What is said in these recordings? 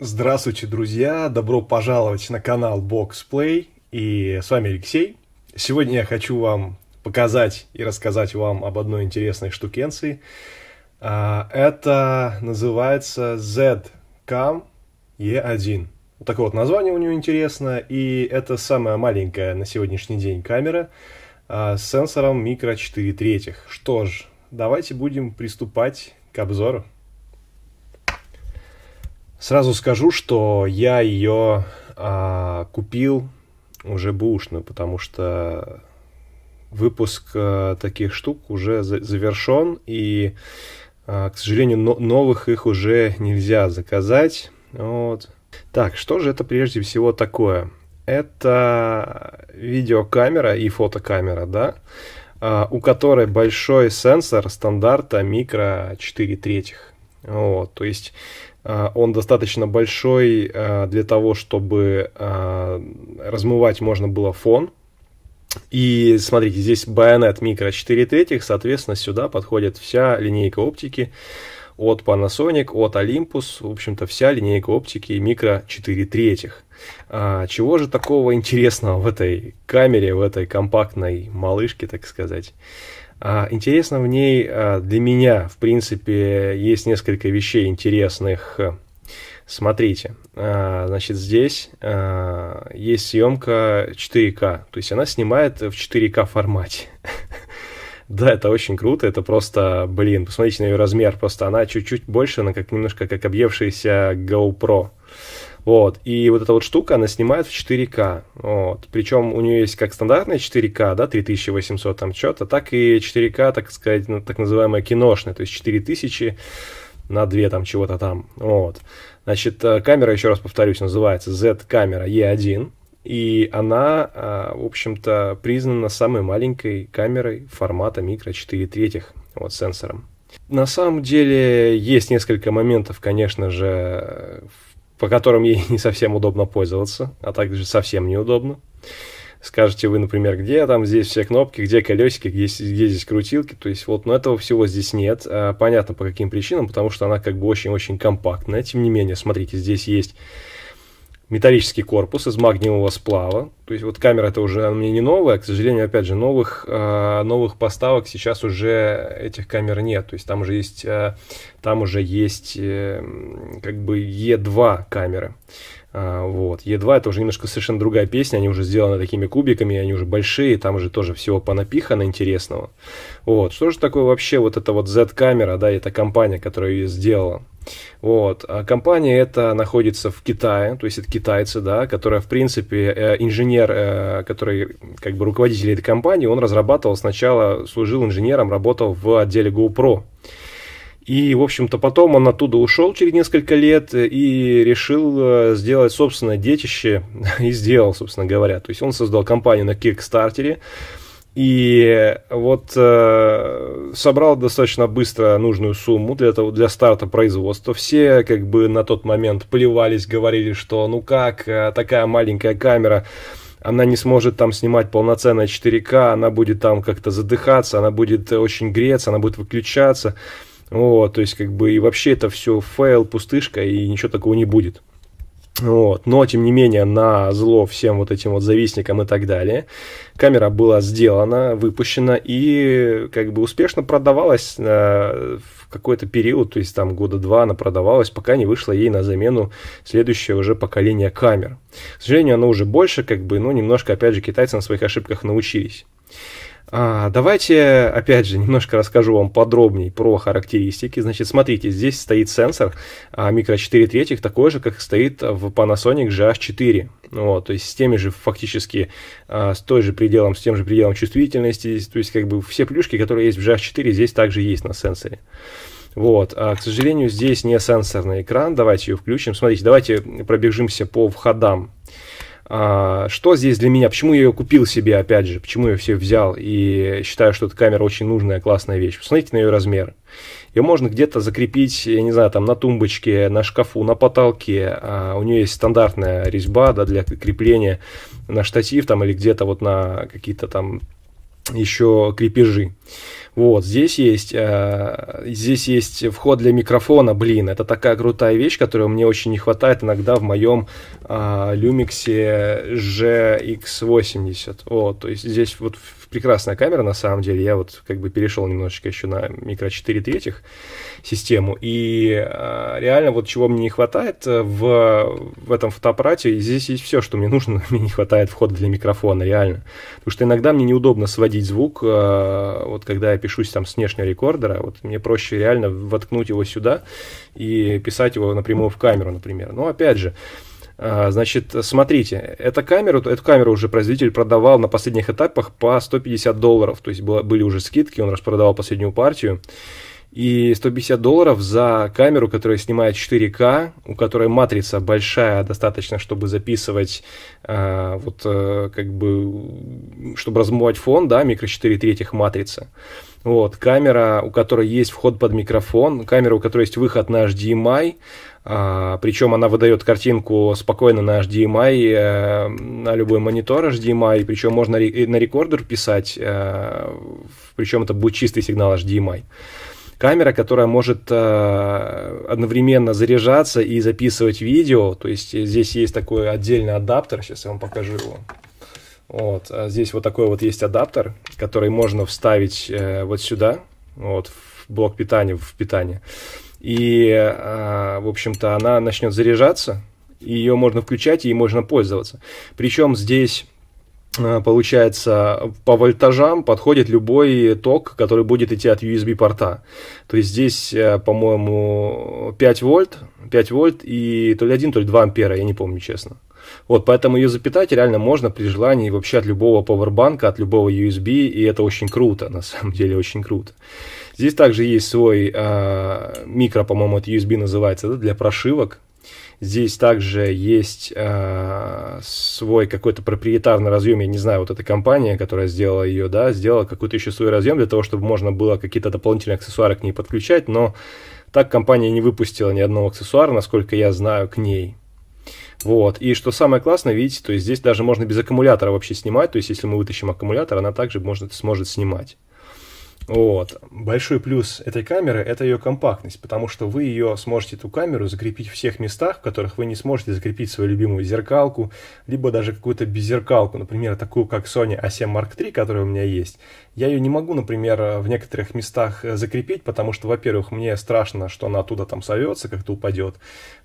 Здравствуйте, друзья! Добро пожаловать на канал BoxPlay И с вами Алексей. Сегодня я хочу вам показать и рассказать вам об одной интересной штукенции. А, это называется Zcam E1. Вот такое вот название у нее интересно. И это самая маленькая на сегодняшний день камера а, с сенсором микро 4 третьих. Что ж, давайте будем приступать к обзору. Сразу скажу, что я ее а, купил уже бушную, потому что выпуск а, таких штук уже за завершен, и, а, к сожалению, но новых их уже нельзя заказать. Вот. Так, что же это прежде всего такое? Это видеокамера и фотокамера, да, а, у которой большой сенсор стандарта микро 4 третьих. Вот, то есть Э, он достаточно большой э, для того, чтобы э, размывать можно было фон. И смотрите, здесь байонет микро 4 третьих, соответственно, сюда подходит вся линейка оптики от Panasonic, от Olympus, в общем-то, вся линейка оптики микро 4 третьих. А, чего же такого интересного в этой камере, в этой компактной малышке, так сказать? А, интересно в ней а, для меня, в принципе, есть несколько вещей интересных. Смотрите, а, значит, здесь есть съемка 4К, то есть она снимает в 4К формате. Да, это очень круто, это просто, блин, посмотрите на ее размер, просто она чуть-чуть больше, она как немножко как объевшаяся GoPro, вот. И вот эта вот штука, она снимает в 4К. Вот. Причем у нее есть как стандартная 4К, да, 3800 там что-то, так и 4К, так сказать, ну, так называемая киношная, то есть 4000 на 2 там чего-то там. Вот. Значит, э, камера, еще раз повторюсь, называется Z-камера E1. И она, э, в общем-то, признана самой маленькой камерой формата микро 4 третьих, вот, сенсором. На самом деле есть несколько моментов, конечно же, в по которым ей не совсем удобно пользоваться, а также совсем неудобно. Скажете вы, например, где там здесь все кнопки, где колесики, где, где здесь крутилки, то есть вот, но этого всего здесь нет. А, понятно по каким причинам, потому что она как бы очень-очень компактная. Тем не менее, смотрите, здесь есть металлический корпус из магниевого сплава. То есть вот камера это уже мне не новая, к сожалению, опять же, новых, а, новых поставок сейчас уже этих камер нет. То есть там уже есть, а, там уже есть эм, как бы Е2 камеры. А, вот. Е2 это уже немножко совершенно другая песня, они уже сделаны такими кубиками, они уже большие, там уже тоже всего понапихано интересного. Вот. Что же такое вообще вот эта вот Z-камера, да, эта компания, которая ее сделала? Вот. А компания эта находится в Китае, то есть это китайцы, да, которая, в принципе, э, инженер, э, который как бы руководитель этой компании, он разрабатывал сначала, служил инженером, работал в отделе GoPro. И, в общем-то, потом он оттуда ушел через несколько лет и решил э, сделать собственное детище. И сделал, собственно говоря. То есть он создал компанию на Кикстартере. И вот э, собрал достаточно быстро нужную сумму для, того, для старта производства. Все как бы на тот момент плевались, говорили, что ну как, э, такая маленькая камера, она не сможет там снимать полноценное 4К, она будет там как-то задыхаться, она будет очень греться, она будет выключаться. Вот, то есть, как бы, и вообще это все фейл, пустышка, и ничего такого не будет. Вот. Но, тем не менее, на зло всем вот этим вот завистникам и так далее, камера была сделана, выпущена и как бы успешно продавалась э, в какой-то период, то есть там года два она продавалась, пока не вышла ей на замену следующее уже поколение камер. К сожалению, она уже больше, как бы, ну, немножко, опять же, китайцы на своих ошибках научились. А, давайте, опять же, немножко расскажу вам подробнее про характеристики. Значит, смотрите, здесь стоит сенсор а, микро 4 третьих, такой же, как стоит в Panasonic GH4. Вот, то есть с теми же фактически, а, с той же пределом, с тем же пределом чувствительности, то есть как бы все плюшки, которые есть в GH4, здесь также есть на сенсоре. Вот, а, к сожалению, здесь не сенсорный экран, давайте ее включим. Смотрите, давайте пробежимся по входам. А, что здесь для меня? Почему я ее купил себе, опять же? Почему я все взял и считаю, что эта камера очень нужная, классная вещь? Посмотрите на ее размеры. Ее можно где-то закрепить, я не знаю, там на тумбочке, на шкафу, на потолке. А, у нее есть стандартная резьба да, для крепления на штатив там или где-то вот на какие-то там еще крепежи. Вот, здесь есть, э, здесь есть вход для микрофона, блин, это такая крутая вещь, которую мне очень не хватает иногда в моем э, Lumix GX80. Вот, то есть здесь вот прекрасная камера, на самом деле, я вот как бы перешел немножечко еще на микро 4 третьих систему, и э, реально вот чего мне не хватает э, в, в этом фотоаппарате, здесь есть все, что мне нужно, мне не хватает входа для микрофона, реально, потому что иногда мне неудобно сводить звук, э, вот когда я пишу пишусь там с внешнего рекордера, вот мне проще реально воткнуть его сюда и писать его напрямую в камеру, например. Но опять же, а, Значит, смотрите, эта камера, эту камеру уже производитель продавал на последних этапах по 150 долларов, то есть было были уже скидки, он распродавал последнюю партию и 150 долларов за камеру, которая снимает 4К, у которой матрица большая достаточно, чтобы записывать, э, вот э, как бы, чтобы размывать фон, да, микро 4 третьих матрица. Вот, камера, у которой есть вход под микрофон, камера, у которой есть выход на HDMI, э, причем она выдает картинку спокойно на HDMI, эм э, на любой монитор HDMI, эм причем можно э, на рекордер писать, э, причем это будет чистый сигнал HDMI камера, которая может э, одновременно заряжаться и записывать видео. То есть э, здесь есть такой отдельный адаптер, сейчас я вам покажу его. Вот, а здесь вот такой вот есть адаптер, который можно вставить э, вот сюда, вот в блок питания, в питание. И, э, в общем-то, она начнет заряжаться, ее можно включать и можно пользоваться. Причем здесь Э, получается, по вольтажам подходит любой ток, который будет идти от USB порта. То есть здесь, э, по-моему, 5 вольт, 5 вольт и то ли 1, то ли 2 ампера, я не помню честно. Вот, поэтому ее запитать реально можно при желании вообще от любого пауэрбанка, от любого USB, и это очень круто, на самом деле очень круто. Здесь также есть свой э, микро, по-моему, это USB называется, да, для прошивок, Здесь также есть э, свой какой-то проприетарный разъем, я не знаю, вот эта компания, которая сделала ее, да, сделала какой-то еще свой разъем для того, чтобы можно было какие-то дополнительные аксессуары к ней подключать, но так компания не выпустила ни одного аксессуара, насколько я знаю, к ней. Вот. И что самое классное, видите, то есть здесь даже можно без аккумулятора вообще снимать, то есть если мы вытащим аккумулятор, она также может, сможет снимать. Вот. Большой плюс этой камеры – это ее компактность, потому что вы ее сможете, эту камеру, закрепить в всех местах, в которых вы не сможете закрепить свою любимую зеркалку, либо даже какую-то беззеркалку, например, такую, как Sony A7 Mark III, которая у меня есть. Я ее не могу, например, э, в некоторых местах э, закрепить, потому что, во-первых, мне страшно, что она оттуда там сорвется, как-то упадет.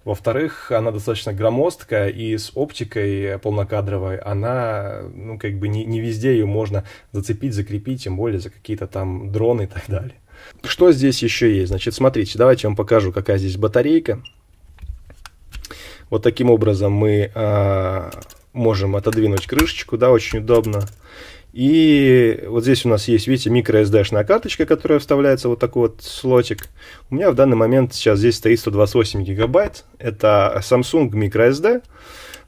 Во-вторых, она достаточно громоздкая, и с оптикой э, полнокадровой она, ну, как бы не, не везде ее можно зацепить, закрепить, тем более за какие-то там дроны и так далее. Что здесь еще есть? Значит, смотрите, давайте я вам покажу, какая здесь батарейка. Вот таким образом мы э, можем отодвинуть крышечку, да, очень удобно. И вот здесь у нас есть, видите, microSD-шная карточка, которая вставляется вот такой вот слотик. У меня в данный момент сейчас здесь стоит 128 гигабайт. Это Samsung microSD.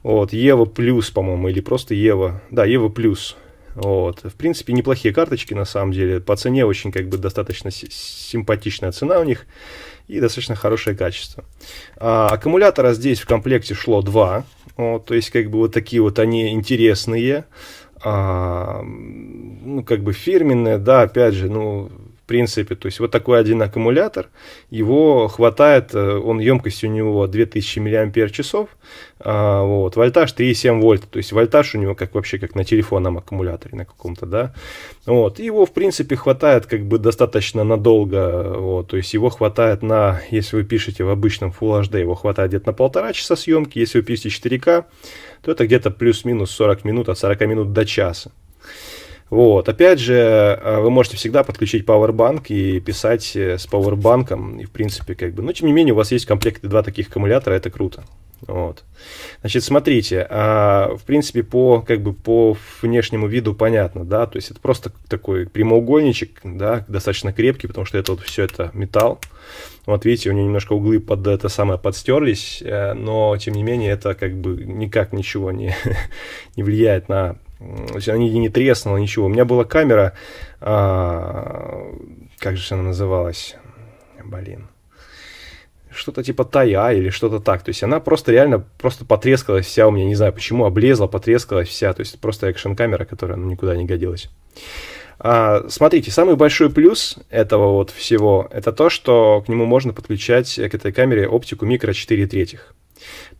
Вот, Evo Plus, по-моему, или просто Evo. Да, Evo Plus. Вот. В принципе, неплохие карточки, на самом деле. По цене очень, как бы, достаточно симпатичная цена у них и достаточно хорошее качество. А, аккумулятора здесь в комплекте шло два. Вот, то есть, как бы, вот такие вот они интересные а, ну, как бы фирменная, да, опять же, ну, в принципе, то есть вот такой один аккумулятор, его хватает, э, он емкость у него 2000 мАч, а, вот, вольтаж 3,7 вольта, то есть вольтаж у него как вообще как на телефонном аккумуляторе на каком-то, да, вот, его в принципе хватает как бы достаточно надолго, вот, то есть его хватает на, если вы пишете в обычном Full HD, его хватает где-то на полтора часа съемки, если вы пишете 4К, то это где-то плюс-минус 40 минут, от 40 минут до часа. Вот. Опять же, э, вы можете всегда подключить Powerbank и писать э, с Powerbank. И, в принципе, как бы... Но, тем не менее, у вас есть комплект два таких аккумулятора, это круто. Вот. Значит, смотрите, а, в принципе, по, как бы, по внешнему виду понятно, да, то есть это просто такой прямоугольничек, да, достаточно крепкий, потому что это вот все это металл. Вот видите, у него немножко углы под это самое подстерлись, э, но, тем не менее, это как бы никак ничего не, не влияет на... они не треснуло, ничего. У меня была камера, а, как же она называлась? Блин что-то типа тая или что-то так. То есть она просто реально просто потрескалась вся у меня, не знаю почему, облезла, потрескалась вся. То есть просто экшн-камера, которая ну, никуда не годилась. А, смотрите, самый большой плюс этого вот всего, это то, что к нему можно подключать, к этой камере, оптику микро 4 третьих.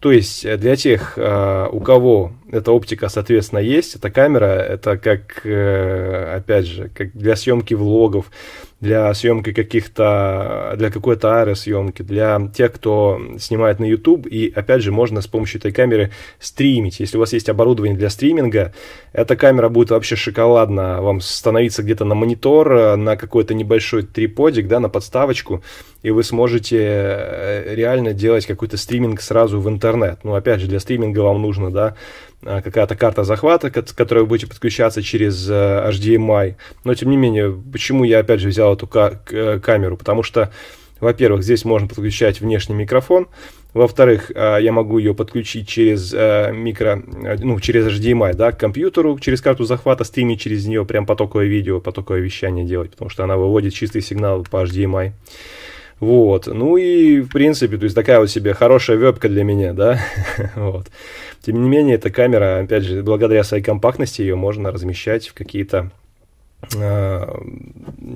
То есть э, для тех, э, у кого эта оптика, соответственно, есть, эта камера, это как, э, опять же, как для съемки влогов, для съемки каких-то, для какой-то аэросъемки, для тех, кто снимает на YouTube, и, опять же, можно с помощью этой камеры стримить. Если у вас есть оборудование для стриминга, эта камера будет вообще шоколадна, вам становиться где-то на монитор, на какой-то небольшой триподик, да, на подставочку, и вы сможете реально делать какой-то стриминг сразу в интернете, интернет. Ну, опять же, для стриминга вам нужно, да, а, какая-то карта захвата, к которой вы будете подключаться через э, HDMI. Но, тем не менее, почему я, опять же, взял эту э, камеру? Потому что, во-первых, здесь можно подключать внешний микрофон, во-вторых, а, я могу ее подключить через э, микро, ну, через HDMI, да, к компьютеру, через карту захвата, стримить через нее прям потоковое видео, потоковое вещание делать, потому что она выводит чистый сигнал по HDMI. Вот. Ну и, в принципе, то есть такая вот себе хорошая вебка для меня, да. вот. Тем не менее, эта камера, опять же, благодаря своей компактности ее можно размещать в какие-то а,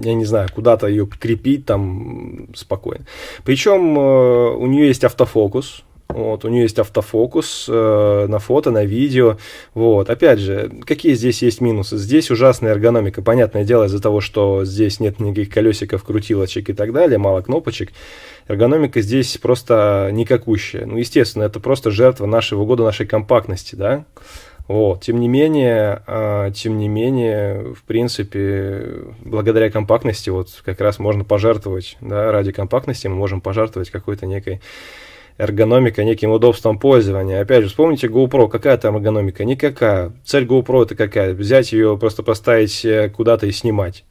я не знаю, куда-то ее крепить там спокойно. Причем э, у нее есть автофокус, вот, у нее есть автофокус э, на фото, на видео. Вот, опять же, какие здесь есть минусы? Здесь ужасная эргономика, понятное дело, из-за того, что здесь нет никаких колесиков, крутилочек и так далее, мало кнопочек. Эргономика здесь просто никакущая. Ну, естественно, это просто жертва нашего года, нашей компактности, да? Вот. Тем не менее, э, тем не менее, в принципе, благодаря компактности вот как раз можно пожертвовать, да, ради компактности мы можем пожертвовать какой-то некой эргономика неким удобством пользования. Опять же, вспомните GoPro, какая там эргономика? Никакая. Цель GoPro это какая? Взять ее, просто поставить э, куда-то и снимать.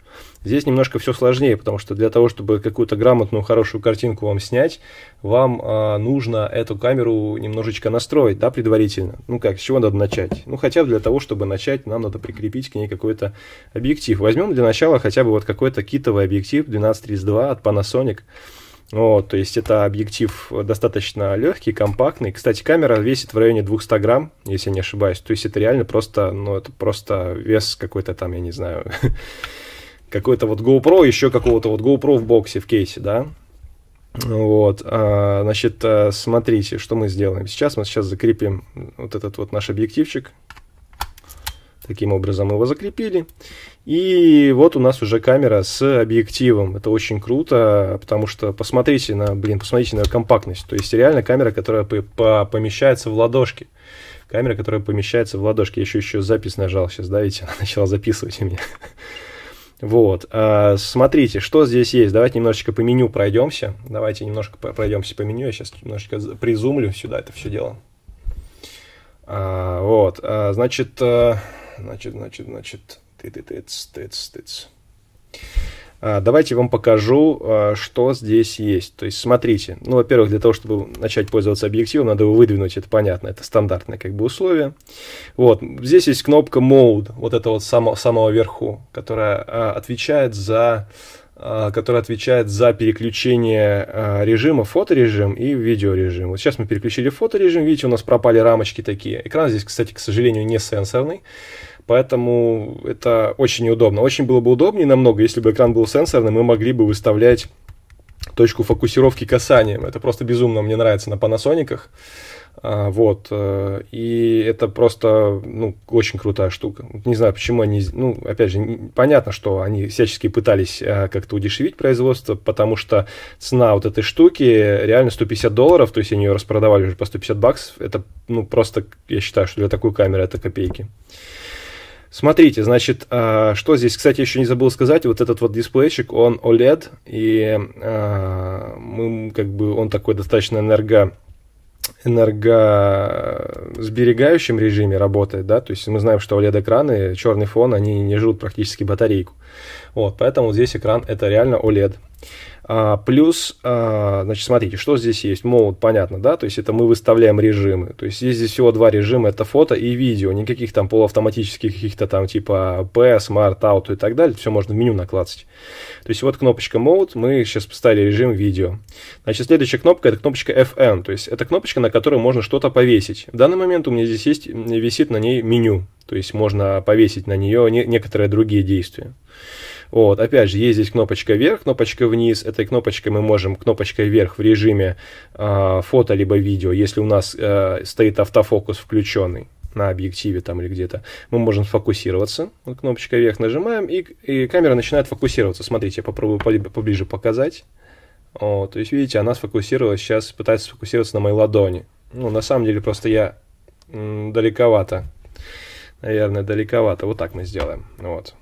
Здесь немножко все сложнее, потому что для того, чтобы какую-то грамотную, хорошую картинку вам снять, вам э, нужно эту камеру немножечко настроить, да, предварительно. Ну как, с чего надо начать? Ну хотя для того, чтобы начать, нам надо прикрепить к ней какой-то объектив. Возьмем для начала хотя бы вот какой-то китовый объектив 1232 от Panasonic. Вот, то есть это объектив э, достаточно легкий, компактный. Кстати, камера весит в районе 200 грамм, если я не ошибаюсь. То есть это реально просто, ну, это просто вес какой-то там, я не знаю, какой-то вот GoPro, еще какого-то вот GoPro в боксе, в кейсе, да. Вот, а, значит, э, смотрите, что мы сделаем. Сейчас мы сейчас закрепим вот этот вот наш объективчик. Таким образом мы его закрепили. И вот у нас уже камера с объективом. Это очень круто, потому что посмотрите на, блин, посмотрите на компактность. То есть реально камера, которая по помещается в ладошке. Камера, которая помещается в ладошке. Я еще, еще запись нажал сейчас, да, видите, она начала записывать меня. Вот, а, смотрите, что здесь есть. Давайте немножечко по меню пройдемся. Давайте немножко пройдемся по меню. Я сейчас немножечко призумлю сюда это все дело. А, вот, а, э, значит, значит, значит, значит, а, давайте я вам покажу, а, что здесь есть. То есть, смотрите. Ну, во-первых, для того, чтобы начать пользоваться объективом, надо его выдвинуть, это понятно. Это стандартное как бы условие. Вот. Здесь есть кнопка Mode, вот это вот само, самого верху, которая а, отвечает за которая отвечает за переключение режима фоторежим и видеорежим. Вот сейчас мы переключили фоторежим, видите, у нас пропали рамочки такие. Экран здесь, кстати, к сожалению, не сенсорный. Поэтому это очень неудобно. Очень было бы удобнее намного, если бы экран был сенсорным, мы могли бы выставлять точку фокусировки касанием. Это просто безумно мне нравится на Panasonic. А, вот. Э, и это просто, ну, очень крутая штука. Не знаю, почему они... Ну, опять же, понятно, что они всячески пытались э, как-то удешевить производство, потому что цена вот этой штуки реально 150 долларов, то есть они ее распродавали уже по 150 баксов. Это, ну, просто, я считаю, что для такой камеры это копейки. Смотрите, значит, а, что здесь, кстати, еще не забыл сказать, вот этот вот дисплейчик, он OLED, и а, мы, как бы, он такой достаточно энерго энергосберегающем режиме работает, да, то есть мы знаем, что OLED-экраны, черный фон, они не жрут практически батарейку. Вот, поэтому здесь экран это реально OLED. А, плюс, а, значит, смотрите, что здесь есть. Mode, понятно, да? То есть это мы выставляем режимы. То есть есть здесь всего два режима, это фото и видео. Никаких там полуавтоматических каких-то там типа P, Smart, Auto и так далее. Все можно в меню накладывать То есть вот кнопочка Mode, мы сейчас поставили режим видео. Значит, следующая кнопка, это кнопочка FN. То есть это кнопочка, на которую можно что-то повесить. В данный момент у меня здесь есть, висит на ней меню. То есть можно повесить на нее некоторые другие действия. Вот, опять же, есть здесь кнопочка вверх, кнопочка вниз. Этой кнопочкой мы можем кнопочкой вверх в режиме э, фото либо видео, если у нас э, стоит автофокус включенный на объективе там или где-то, мы можем фокусироваться. Вот кнопочкой вверх нажимаем, и, и камера начинает фокусироваться. Смотрите, я попробую поближе показать. О, то есть, видите, она сфокусировалась, сейчас пытается сфокусироваться на моей ладони. Ну, на самом деле, просто я далековато. Наверное, далековато. Вот так мы сделаем. Вот.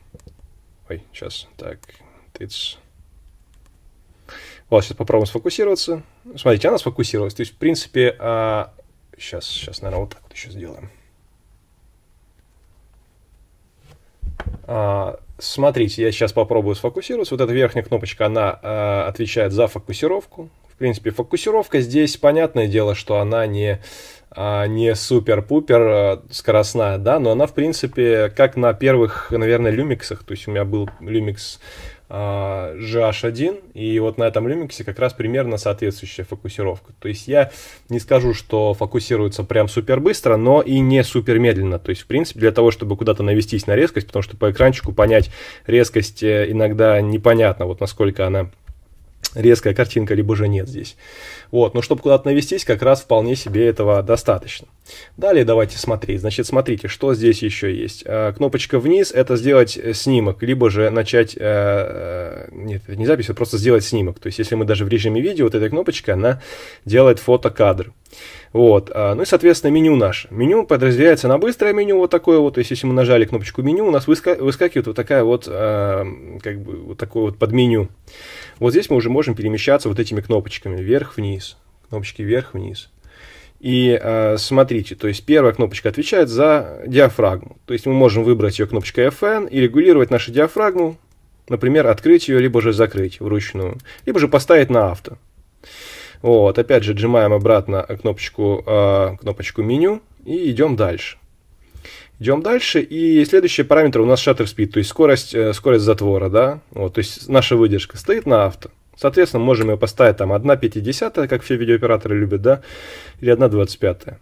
Ой, сейчас. Так, тыц. Вот, сейчас попробуем сфокусироваться. Смотрите, она сфокусировалась. То есть, в принципе, а... сейчас, сейчас, наверное, вот так вот еще сделаем. А, Смотрите, я сейчас попробую сфокусироваться. Вот эта верхняя кнопочка, она э, отвечает за фокусировку. В принципе, фокусировка здесь, понятное дело, что она не, э, не супер-пупер э, скоростная, да, но она, в принципе, как на первых, наверное, люмиксах. То есть у меня был люмикс а, GH1, и вот на этом люмиксе как раз примерно соответствующая фокусировка. То есть я не скажу, что фокусируется прям супер быстро, но и не супер медленно. То есть, в принципе, для того, чтобы куда-то навестись на резкость, потому что по экранчику понять резкость э, иногда непонятно, вот насколько она резкая картинка, либо же нет здесь. Вот, но чтобы куда-то навестись, как раз вполне себе этого достаточно. Далее давайте смотреть. Значит, смотрите, что здесь еще есть. А, кнопочка вниз – это сделать э, снимок, либо же начать… Э, э, нет, не запись, а просто сделать снимок. То есть, если мы даже в режиме видео, вот эта кнопочка, она делает фотокадр. кадр вот. А, ну и, соответственно, меню наше. Меню подразделяется на быстрое меню, вот такое вот. То есть, если мы нажали кнопочку меню, у нас выскакивает вот такая вот, а, как бы, вот такое вот подменю. Вот здесь мы уже можем перемещаться вот этими кнопочками вверх-вниз. Кнопочки вверх-вниз. И а, смотрите, то есть первая кнопочка отвечает за диафрагму. То есть мы можем выбрать ее кнопочкой FN и регулировать нашу диафрагму. Например, открыть ее, либо же закрыть вручную. Либо же поставить на авто. Вот, опять же, отжимаем обратно кнопочку, э, кнопочку меню и идем дальше. Идем дальше, и следующий параметр у нас shutter speed, то есть скорость, э, скорость затвора, да, вот, то есть наша выдержка стоит на авто. Соответственно, можем ее поставить там 1,5, как все видеооператоры любят, да, или 1,25.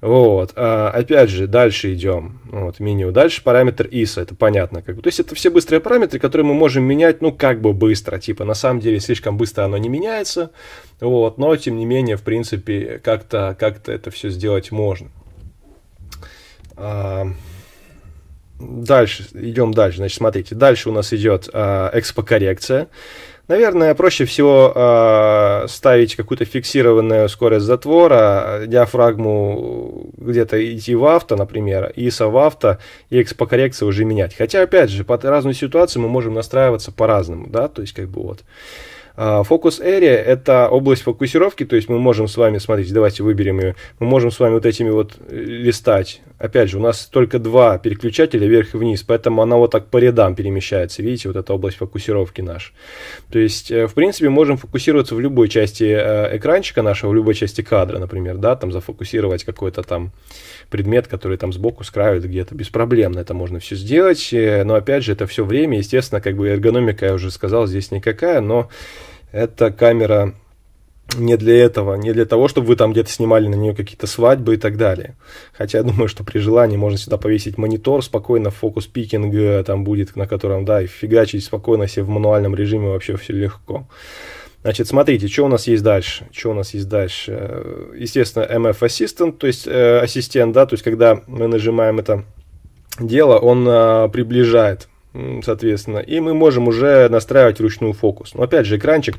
Вот, а, опять же, дальше идем, вот, меню, дальше параметр ISO, это понятно, как бы, то есть это все быстрые параметры, которые мы можем менять, ну, как бы быстро, типа, на самом деле, слишком быстро оно не меняется, вот, но, тем не менее, в принципе, как-то, как-то это все сделать можно. А, дальше, идем дальше, значит, смотрите, дальше у нас идет а, экспокоррекция, коррекция Наверное, проще всего э, ставить какую-то фиксированную скорость затвора, диафрагму где-то идти в авто, например, ISO в авто, и X по коррекции уже менять. Хотя, опять же, под разную ситуацию мы можем настраиваться по-разному, да, то есть как бы вот. А, фокус Area – это область фокусировки, то есть мы можем с вами, смотрите, давайте выберем ее, мы можем с вами вот этими вот э, листать. Опять же, у нас только два переключателя вверх и вниз, поэтому она вот так по рядам перемещается, видите, вот эта область фокусировки наш. То есть, э, в принципе, можем фокусироваться в любой части э, экранчика нашего, в любой части кадра, например, да, там зафокусировать какой-то там предмет, который там сбоку, с краю где-то, без проблем это можно все сделать, но опять же, это все время, естественно, как бы эргономика, я уже сказал, здесь никакая, но эта камера не для этого, не для того, чтобы вы там где-то снимали на нее какие-то свадьбы и так далее. Хотя я думаю, что при желании можно сюда повесить монитор спокойно, фокус-пикинг э, там будет, на котором, да, и фигачить спокойно себе в мануальном режиме вообще все легко. Значит, смотрите, что у нас есть дальше. Что у нас есть дальше? Э, естественно, MF Assistant, то есть э, ассистент, да, то есть когда мы нажимаем это дело, он э, приближает соответственно, и мы можем уже настраивать ручную фокус. Но опять же, экранчик,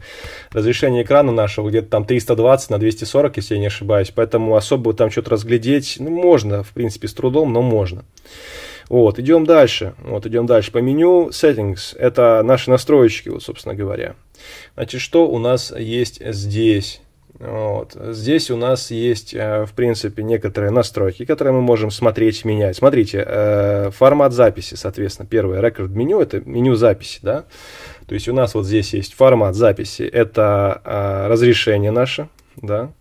разрешение экрана нашего где-то там 320 на 240, если я не ошибаюсь, поэтому особо там что-то разглядеть, ну, можно, в принципе, с трудом, но можно. Вот, идем дальше. Вот, идем дальше по меню Settings. Это наши настройки, вот, собственно говоря. Значит, что у нас есть здесь? Вот. Здесь у нас есть, э, в принципе, некоторые настройки, которые мы можем смотреть, менять. Смотрите, э, формат записи, соответственно, первое рекорд меню, это меню записи, да. То есть у нас вот здесь есть формат записи, это э, разрешение наше, да.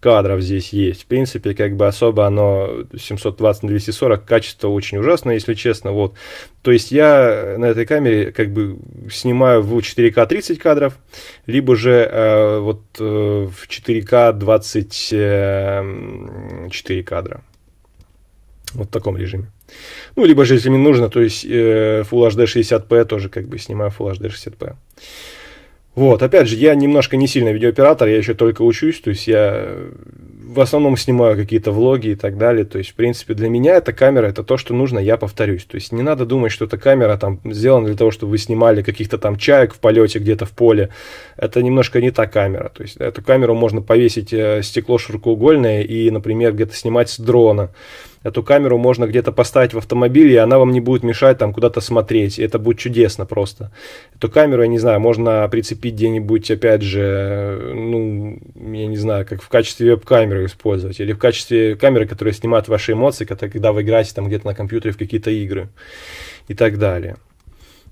кадров здесь есть. В принципе, как бы особо оно 720 на 240, качество очень ужасное, если честно. Вот. То есть я на этой камере как бы снимаю в 4К 30 кадров, либо же э, вот э, в 4К 24 эм, кадра. Вот в таком режиме. Ну, либо же, если мне нужно, то есть э, Full HD 60p тоже как бы снимаю Full HD 60p. Вот, опять же, я немножко не сильно видеооператор, я еще только учусь, то есть я э, в основном снимаю какие-то влоги и так далее, то есть, в принципе, для меня эта камера, это то, что нужно, я повторюсь, то есть не надо думать, что эта камера там сделана для того, чтобы вы снимали каких-то там чаек в полете где-то в поле, это немножко не та камера, то есть эту камеру можно повесить э, стекло широкоугольное и, например, где-то снимать с дрона, Эту камеру можно где-то поставить в автомобиль и она вам не будет мешать там куда-то смотреть. Это будет чудесно просто. Эту камеру, я не знаю, можно прицепить где-нибудь, опять же, ну, я не знаю, как в качестве веб-камеры использовать. Или в качестве камеры, которая снимает ваши эмоции, когда вы играете там где-то на компьютере в какие-то игры и так далее.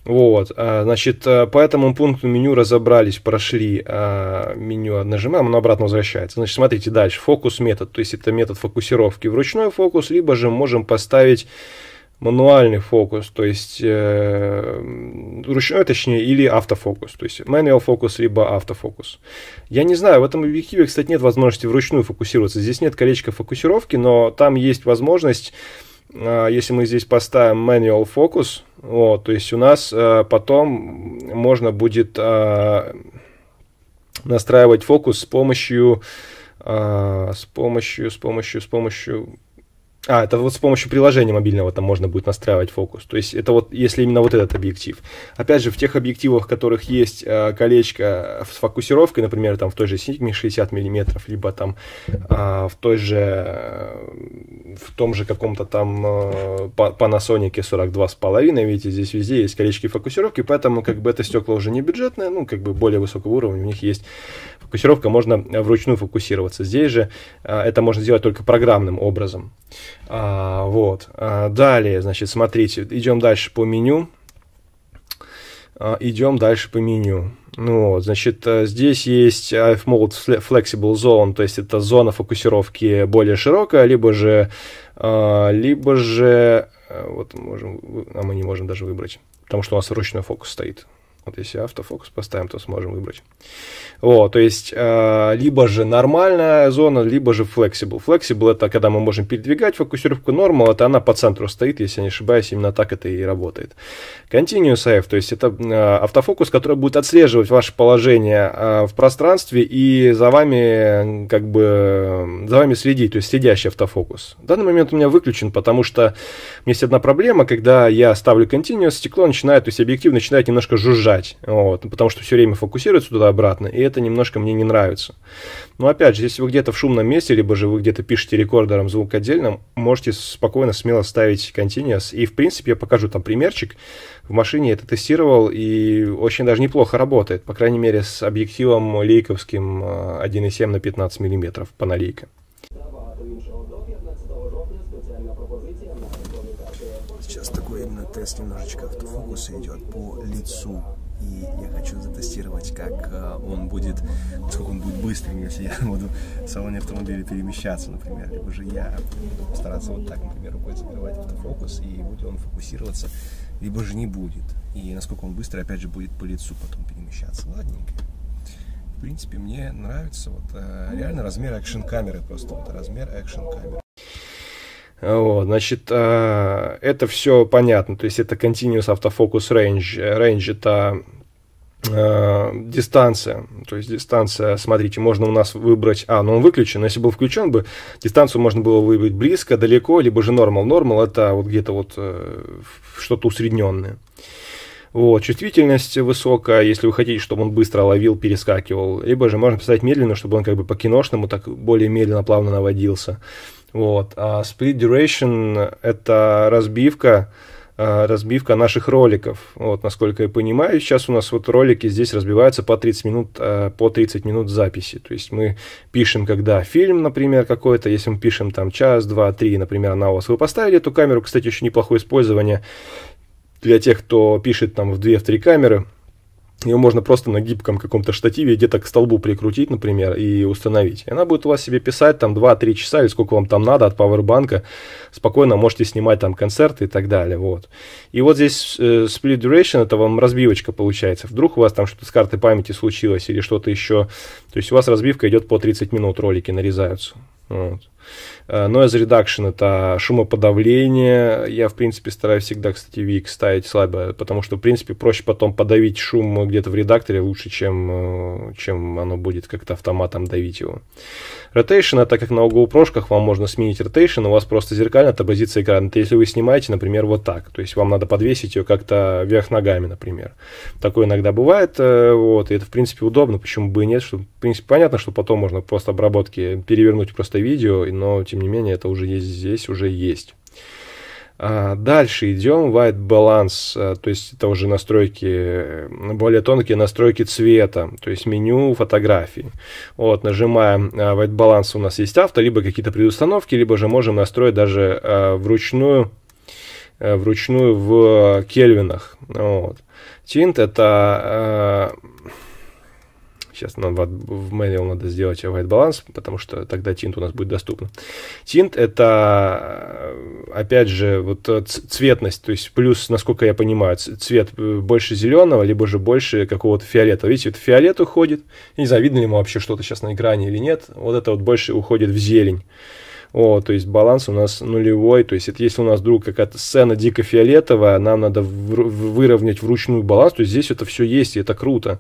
Вот, а, значит, э, по этому пункту меню разобрались, прошли а, меню, нажимаем, оно обратно возвращается. Значит, смотрите дальше, фокус метод, то есть это метод фокусировки, вручной фокус, либо же можем поставить мануальный фокус, то есть э, ручной, точнее, или автофокус, то есть manual фокус, либо автофокус. Я не знаю, в этом объективе, кстати, нет возможности вручную фокусироваться, здесь нет колечка фокусировки, но там есть возможность а, если мы здесь поставим manual focus, вот, то есть у нас э, потом можно будет э, настраивать фокус э, с помощью с помощью, с помощью, с помощью а, это вот с помощью приложения мобильного там можно будет настраивать фокус. То есть это вот, если именно вот этот объектив. Опять же, в тех объективах, в которых есть э, колечко а, с фокусировкой, например, там в той же Sigma 60 мм, либо там э, в той же, в том же каком-то там э, Panasonic 42,5, видите, здесь везде есть колечки фокусировки, поэтому как бы это стекло уже не бюджетное, ну, как бы более высокого уровня, у них есть фокусировка, можно вручную фокусироваться. Здесь же э, это можно сделать только программным образом. А, вот. А, далее, значит, смотрите, идем дальше по меню. А, идем дальше по меню. Ну, вот, значит, э, здесь есть IF Mode Flexible Zone, то есть это зона фокусировки более широкая, либо же, а, либо же, э, вот можем, а мы не можем даже выбрать, потому что у нас ручной фокус стоит. Вот если автофокус поставим, то сможем выбрать. Вот, то есть, э, либо же нормальная зона, либо же flexible. Flexible это когда мы можем передвигать фокусировку normal, это она по центру стоит, если я не ошибаюсь, именно так это и работает. Continuous AF, то есть это э, автофокус, который будет отслеживать ваше положение э, в пространстве и за вами, как бы, за вами следить, то есть следящий автофокус. В данный момент у меня выключен, потому что у меня есть одна проблема, когда я ставлю continuous, стекло начинает, то есть объектив начинает немножко жужжать читать, вот, потому что все время фокусируется туда-обратно, и это немножко мне не нравится. Но опять же, если вы где-то в шумном месте, либо же вы где-то пишете рекордером звук отдельно, можете спокойно, смело ставить Continuous. И, в принципе, я покажу там примерчик. В машине это тестировал, и очень даже неплохо работает, по крайней мере, с объективом лейковским 1,7 э, на 15 мм панолейка. Сейчас такой именно тест немножечко автофокуса идет по лицу и я хочу затестировать, как э, он будет, сколько он будет быстрым, если я буду в салоне автомобиля перемещаться, например, либо же я буду стараться вот так, например, рукой закрывать автофокус, и будет он фокусироваться, либо же не будет, и насколько он быстро, опять же, будет по лицу потом перемещаться, ладненько. В принципе, мне нравится вот э, реально размер экшн-камеры просто, вот размер экшн-камеры. Вот, значит, э, это все понятно. То есть это continuous автофокус range. Range это э, дистанция, то есть дистанция, смотрите, можно у нас выбрать, а, ну он выключен, но если был включен бы, дистанцию можно было выбрать близко, далеко, либо же нормал. Нормал это вот где-то вот э, что-то усредненное. Вот, чувствительность высокая, если вы хотите, чтобы он быстро ловил, перескакивал, либо же можно поставить медленно, чтобы он как бы по-киношному так более медленно, плавно наводился. Вот. А Split Duration — это разбивка, а, разбивка наших роликов. Вот, насколько я понимаю, сейчас у нас вот ролики здесь разбиваются по 30 минут, а, по 30 минут записи. То есть мы пишем, когда фильм, например, какой-то, если мы пишем там час, два, три, например, на вас. Вы поставили эту камеру, кстати, еще неплохое использование для тех, кто пишет там в 2-3 камеры – ее можно просто на гибком каком-то штативе где-то к столбу прикрутить, например, и установить. И она будет у вас себе писать там 2-3 часа или сколько вам там надо от пауэрбанка. Спокойно можете снимать там концерты и так далее. Вот. И вот здесь э, split duration, это вам разбивочка получается. Вдруг у вас там что-то с карты памяти случилось или что-то еще. То есть у вас разбивка идет по 30 минут, ролики нарезаются. Вот. Э, noise Reduction — это шумоподавление. Я, в принципе, стараюсь всегда, кстати, VX ставить слабо, потому что, в принципе, проще потом подавить шум где-то в редакторе лучше, чем, э, чем оно будет как-то автоматом давить его. Rotation — это как на gopro вам можно сменить rotation, у вас просто зеркально отобразится экран. Это если вы снимаете, например, вот так, то есть вам надо подвесить ее как-то вверх ногами, например. Такое иногда бывает, э, вот, и это, в принципе, удобно, почему бы и нет, что, в принципе, понятно, что потом можно просто обработки перевернуть просто видео категорий, но тем не менее это уже есть здесь, уже есть. А, дальше идем, white balance, а, то есть это уже настройки, э, более тонкие настройки цвета, то есть меню фотографии. Вот, нажимаем а, white balance, у нас есть авто, либо какие-то предустановки, либо же можем настроить даже вручную, э, вручную в э, кельвинах. Вот. Тинт это Сейчас нам в, в Manual надо сделать white баланс, потому что тогда тинт у нас будет доступно. Тинт — это, э, опять же, вот э, цветность, то есть плюс, насколько я понимаю, цвет э, больше зеленого, либо же больше какого-то фиолетового. Видите, вот фиолет уходит. Я не знаю, видно ли ему вообще что-то сейчас на экране или нет. Вот это вот больше уходит в зелень. О, то есть баланс у нас нулевой. То есть, это если у нас вдруг какая-то сцена дико фиолетовая, нам надо выровнять вручную баланс. То есть здесь это все есть, и это круто.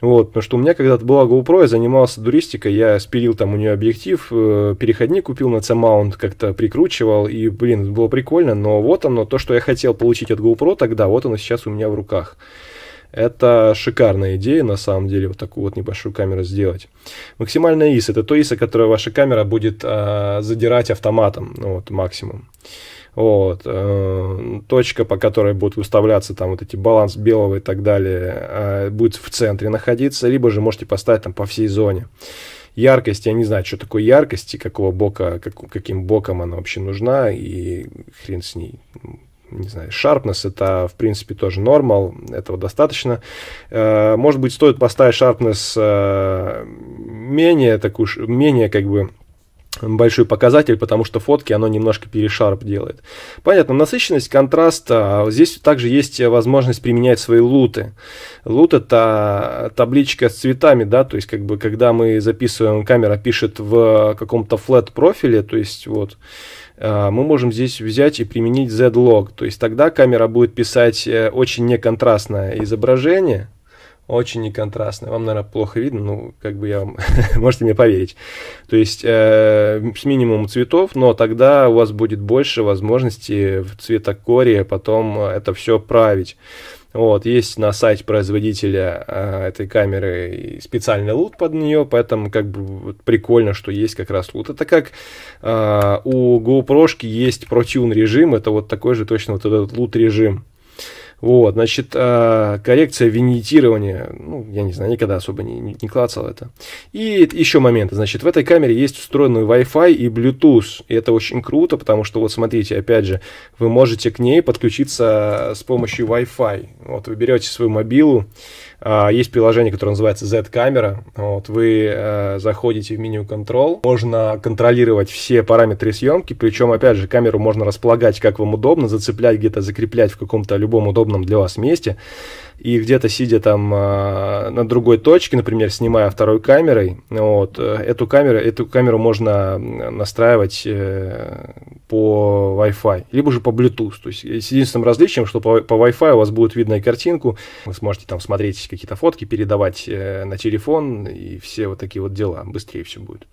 Вот, потому что у меня когда-то была GoPro, я занимался дуристикой, я спилил там у нее объектив, э, переходник купил на C-mount, как-то прикручивал, и, блин, было прикольно, но вот оно, то, что я хотел получить от GoPro тогда, вот оно сейчас у меня в руках. Это шикарная идея, на самом деле, вот такую вот небольшую камеру сделать. Максимальная ISO – это то ISO, которое ваша камера будет э, задирать автоматом, ну, вот, максимум. Вот. Э, точка, по которой будут выставляться там вот эти баланс белого и так далее, э, будет в центре находиться, либо же можете поставить там по всей зоне. Яркость, я не знаю, что такое яркость и какого бока, как, каким боком она вообще нужна, и хрен с ней не знаю, sharpness это, в принципе, тоже нормал, этого достаточно. Э, может быть, стоит поставить sharpness менее такую, менее как бы большой показатель, потому что фотки оно немножко перешарп делает. Понятно, насыщенность контраста. Здесь также есть возможность применять свои луты. Лут это табличка с цветами, да, то есть как бы когда мы записываем, камера пишет в каком-то flat профиле, то есть вот а, мы можем здесь взять и применить Z-Log. То есть тогда камера будет писать э, очень неконтрастное изображение, очень неконтрастная. Вам, наверное, плохо видно, ну, как бы я вам... можете мне поверить. То есть э, с минимумом цветов, но тогда у вас будет больше возможностей в цветокоре потом э, это все править. Вот, есть на сайте производителя э, этой камеры специальный лут под нее, поэтому как бы прикольно, что есть как раз лут. Это как у GoPro есть ProTune режим, это вот такой же точно вот этот лут режим. Вот, значит, э, коррекция виньетирования, ну, я не знаю, никогда особо не, не, не клацал это. И еще момент, значит, в этой камере есть встроенный Wi-Fi и Bluetooth, и это очень круто, потому что, вот смотрите, опять же, вы можете к ней подключиться с помощью Wi-Fi, вот вы берете свою мобилу, а, есть приложение, которое называется Z-камера. Вот, вы э, заходите в меню Control, можно контролировать все параметры съемки, причем, опять же, камеру можно располагать как вам удобно, зацеплять где-то, закреплять в каком-то любом удобном для вас месте и где-то сидя там э, на другой точке, например, снимая второй камерой, вот, э, эту, камеру, эту камеру можно настраивать э, по Wi-Fi, либо же по Bluetooth. То есть э, с единственным различием, что по, по Wi-Fi у вас будет видно и картинку, вы сможете там смотреть какие-то фотки, передавать э, на телефон и все вот такие вот дела, быстрее все будет.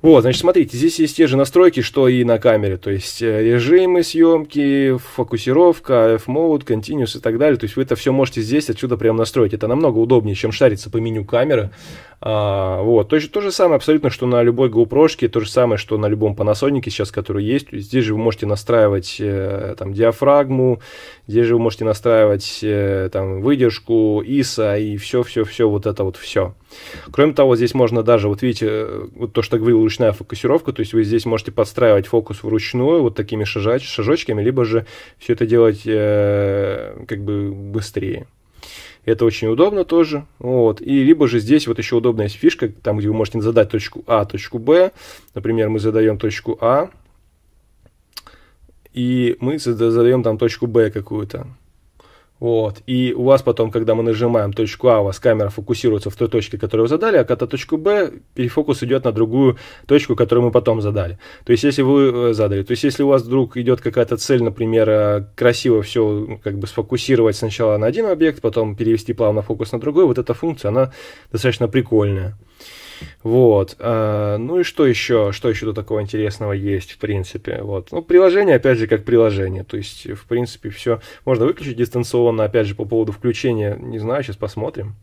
Вот, значит, смотрите, здесь есть те же настройки, что и на камере, то есть э, режимы съемки, фокусировка, F-mode, continuous и так далее, то есть вы это все можете здесь отсюда прям настроить, это намного удобнее, чем шариться по меню камеры, а, вот. То, то же самое абсолютно, что на любой GoPro, то же самое, что на любом Panasonic сейчас, который есть. Здесь же вы можете настраивать э, там, диафрагму, здесь же вы можете настраивать э, там, выдержку, ISO и все-все-все, вот это вот все. Кроме того, здесь можно даже, вот видите, э, вот то, что говорил, ручная фокусировка, то есть вы здесь можете подстраивать фокус вручную вот такими шажач, шажочками, либо же все это делать э, как бы быстрее. Это очень удобно тоже. Вот. И либо же здесь вот еще удобная фишка, там, где вы можете задать точку А, точку Б. Например, мы задаем точку А, и мы задаем там точку Б какую-то. Вот. И у вас потом, когда мы нажимаем точку А, у вас камера фокусируется в той точке, которую вы задали, а когда точку Б, перефокус идет на другую точку, которую мы потом задали. То есть, если вы э, задали, то есть, если у вас вдруг идет какая-то цель, например, э, красиво все ну, как бы сфокусировать сначала на один объект, потом перевести плавно фокус на другой, вот эта функция, она достаточно прикольная. Вот. Э, ну и что еще? Что еще тут такого интересного есть, в принципе? Вот. Ну, приложение, опять же, как приложение. То есть, в принципе, все можно выключить дистанционно. Опять же, по поводу включения, не знаю, сейчас посмотрим.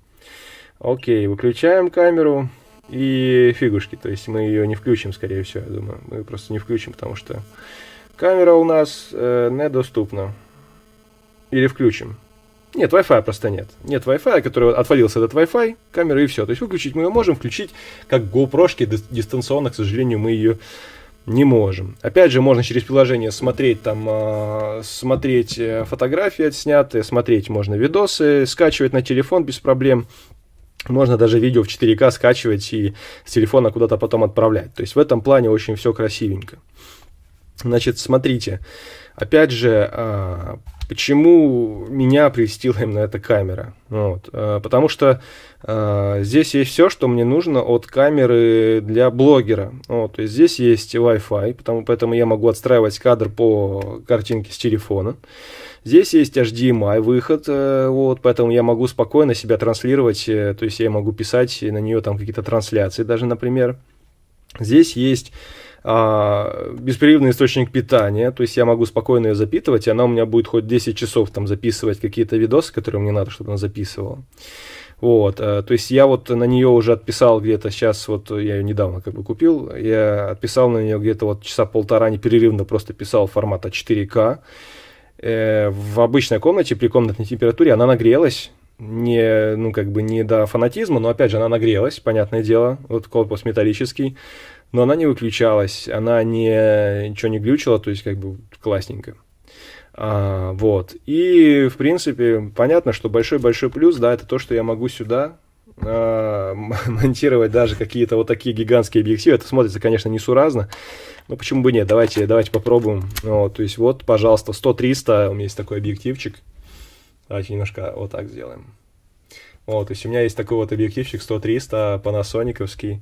Окей, выключаем камеру и фигушки. То есть мы ее не включим, скорее всего, я думаю. Мы просто не включим, потому что камера у нас э, недоступна. Или включим. Нет, Wi-Fi просто нет. Нет Wi-Fi, который отвалился этот Wi-Fi, камеры и все. То есть выключить мы ее можем, включить как gopro дистанционно, к сожалению, мы ее не можем. Опять же, можно через приложение смотреть там, а, смотреть э, фотографии отснятые, смотреть можно видосы, скачивать на телефон без проблем. Можно даже видео в 4К скачивать и с телефона куда-то потом отправлять. То есть в этом плане очень все красивенько. Значит, смотрите. Опять же, а, почему меня прельстила именно эта камера? Вот. А, потому что а, здесь есть все, что мне нужно от камеры для блогера. Вот. То есть здесь есть Wi-Fi, потому, поэтому я могу отстраивать кадр по картинке с телефона. Здесь есть HDMI выход, э, вот, поэтому я могу спокойно себя транслировать, э, то есть я могу писать на нее там какие-то трансляции даже, например. Здесь есть а, беспрерывный источник питания, то есть я могу спокойно ее запитывать, и она у меня будет хоть 10 часов там записывать какие-то видосы, которые мне надо, чтобы она записывала. Вот, э, то есть я вот на нее уже отписал где-то сейчас, вот я ее недавно как бы купил, я отписал на нее где-то вот часа полтора непрерывно просто писал формата 4К. Э, в обычной комнате при комнатной температуре она нагрелась, не, ну, как бы не до фанатизма, но, опять же, она нагрелась, понятное дело, вот корпус металлический, но она не выключалась, она не, ничего не глючила, то есть, как бы, классненько. А, вот. И, в принципе, понятно, что большой-большой плюс, да, это то, что я могу сюда а, монтировать даже какие-то вот такие гигантские объективы. Это смотрится, конечно, несуразно, но почему бы нет, давайте, давайте попробуем. Вот, то есть, вот, пожалуйста, 100-300, у меня есть такой объективчик – Давайте немножко вот так сделаем. Вот, то есть у меня есть такой вот объективчик 100-300 панасониковский.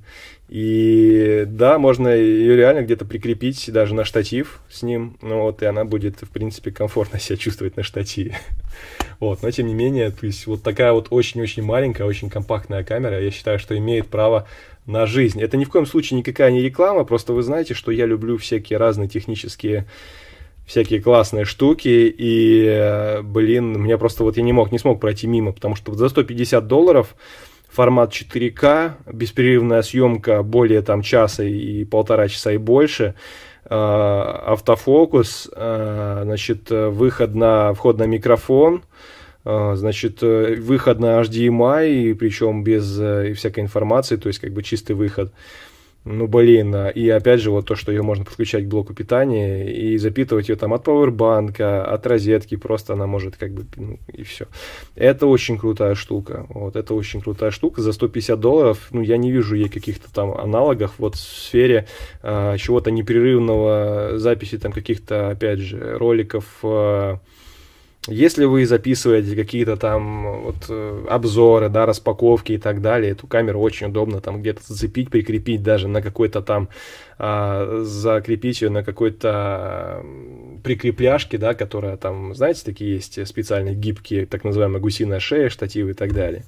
И да, можно ее реально где-то прикрепить даже на штатив с ним. Ну вот, и она будет, в принципе, комфортно себя чувствовать на штативе. Вот, но тем не менее, то есть вот такая вот очень-очень маленькая, очень компактная камера, я считаю, что имеет право на жизнь. Это ни в коем случае никакая не реклама, просто вы знаете, что я люблю всякие разные технические всякие классные штуки, и, э, блин, мне просто вот я не мог, не смог пройти мимо, потому что за 150 долларов формат 4К, беспрерывная съемка более там часа и полтора часа и больше, э, автофокус, э, значит, выход на вход на микрофон, значит, выход на HDMI, причем без всякой информации, то есть как бы чистый выход. Ну, блин, а, и опять же вот то, что ее можно подключать к блоку питания и запитывать ее там от пауэрбанка, от розетки, просто она может как бы, ну, и все. Это очень крутая штука, вот, это очень крутая штука, за 150 долларов, ну, я не вижу ей каких-то там аналогов вот в сфере э, чего-то непрерывного, записи там каких-то, опять же, роликов, э, если вы записываете какие-то там вот, э, обзоры, да, распаковки и так далее, эту камеру очень удобно там где-то зацепить, прикрепить даже на какой-то там, а, закрепить ее на какой-то прикрепляшке, да, которая там, знаете, такие есть специальные гибкие, так называемые гусиная шея, штативы и так далее.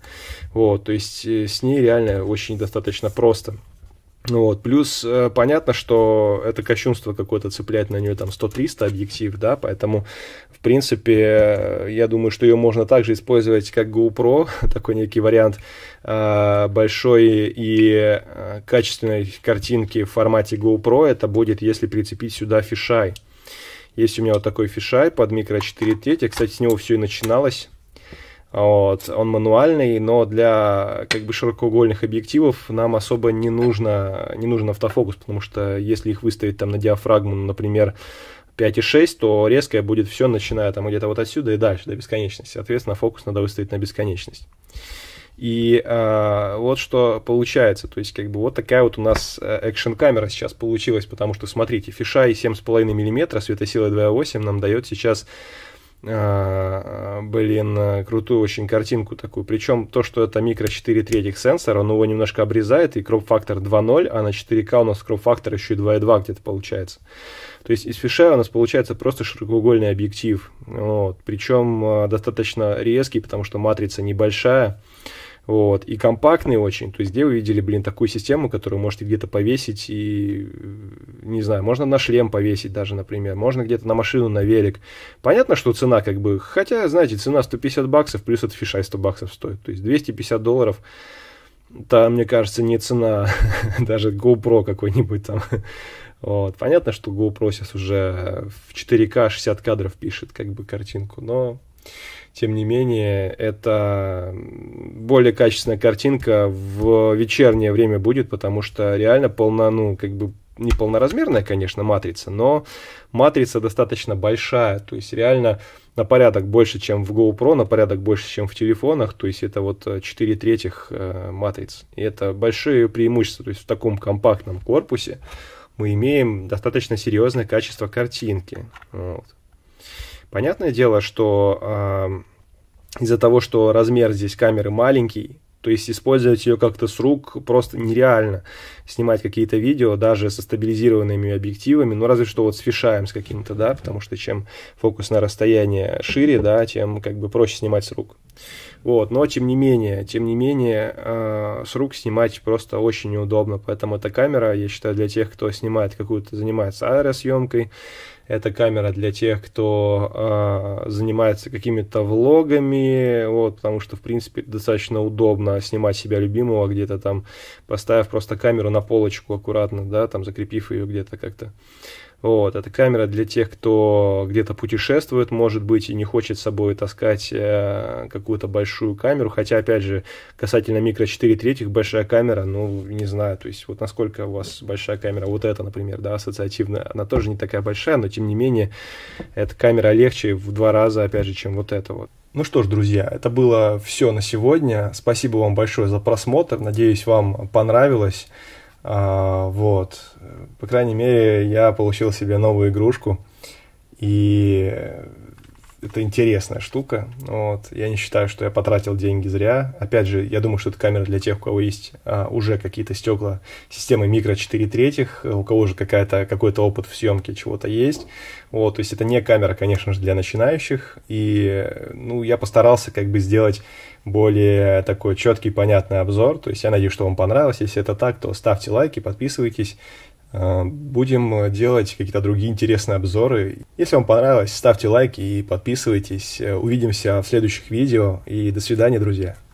Вот, то есть э, с ней реально очень достаточно просто. Вот. Плюс э, понятно, что это кощунство какое-то цеплять на нее там 100-300 объектив, да, поэтому, в принципе, э, я думаю, что ее можно также использовать как GoPro, такой некий вариант э, большой и э, качественной картинки в формате GoPro, это будет, если прицепить сюда фишай. Есть у меня вот такой фишай под микро 4T, кстати, с него все и начиналось. Вот, он мануальный, но для как бы широкоугольных объективов нам особо не нужно, не нужен автофокус, потому что если их выставить там на диафрагму, например, 5,6, то резкое будет все, начиная там где-то вот отсюда и дальше, до бесконечности. Соответственно, фокус надо выставить на бесконечность. И э, вот что получается, то есть как бы вот такая вот у нас э, экшен камера сейчас получилась, потому что смотрите, фиша и 7,5 мм, светосила 2,8 а нам дает сейчас а, блин, э, крутую очень картинку такую. Причем то, что это микро 4 третьих сенсор, он его немножко обрезает, и кроп-фактор 2.0, а на 4К у нас кроп-фактор еще и 2.2 где-то получается. То есть из фиша у нас получается просто широкоугольный объектив. Вот. Причем э, достаточно резкий, потому что матрица небольшая. Вот, и компактный очень. То есть, где вы видели, блин, такую систему, которую можете где-то повесить и, э, не знаю, можно на шлем повесить даже, например, можно где-то на машину, на велик. Понятно, что цена как бы, хотя, знаете, цена 150 баксов плюс от фишай 100 баксов стоит. То есть, 250 долларов, там, мне кажется, не цена даже GoPro какой-нибудь там. Вот. Понятно, что GoPro сейчас уже в 4К 60 кадров пишет как бы картинку, но тем не менее, это более качественная картинка в вечернее время будет, потому что реально полно, ну, как бы не полноразмерная, конечно, матрица, но матрица достаточно большая, то есть реально на порядок больше, чем в GoPro, на порядок больше, чем в телефонах, то есть это вот 4 третьих э, матриц. И это большое преимущество, то есть в таком компактном корпусе мы имеем достаточно серьезное качество картинки. Вот. Понятное дело, что э, из-за того, что размер здесь камеры маленький, то есть использовать ее как-то с рук просто нереально. Снимать какие-то видео даже со стабилизированными объективами, ну разве что вот с фишаем с каким-то, да, потому что чем фокус на расстояние шире, да, тем как бы проще снимать с рук. Вот, но тем не менее, тем не менее, э, с рук снимать просто очень неудобно, поэтому эта камера, я считаю, для тех, кто снимает какую-то, занимается аэросъемкой, это камера для тех, кто э, занимается какими-то влогами, вот, потому что, в принципе, достаточно удобно снимать себя любимого где-то там, поставив просто камеру на полочку аккуратно, да, там закрепив ее где-то как-то. Вот, это камера для тех, кто где-то путешествует, может быть, и не хочет с собой таскать э, какую-то большую камеру. Хотя, опять же, касательно микро 4 третьих, большая камера, ну, не знаю, то есть вот насколько у вас большая камера, вот эта, например, да, ассоциативная, она тоже не такая большая, но тем не менее, эта камера легче в два раза, опять же, чем вот эта вот. Ну что ж, друзья, это было все на сегодня. Спасибо вам большое за просмотр. Надеюсь, вам понравилось. А, вот. По крайней мере, я получил себе новую игрушку. И это интересная штука. Вот. Я не считаю, что я потратил деньги зря. Опять же, я думаю, что это камера для тех, у кого есть а, уже какие-то стекла системы микро 4 третьих, у кого уже какая-то, какой-то опыт в съемке чего-то есть. Вот. То есть это не камера, конечно же, для начинающих. И ну, я постарался как бы сделать более такой четкий, понятный обзор. То есть я надеюсь, что вам понравилось. Если это так, то ставьте лайки, подписывайтесь. Э, будем делать какие-то другие интересные обзоры. Если вам понравилось, ставьте лайки и подписывайтесь. Э, увидимся в следующих видео. И до свидания, друзья.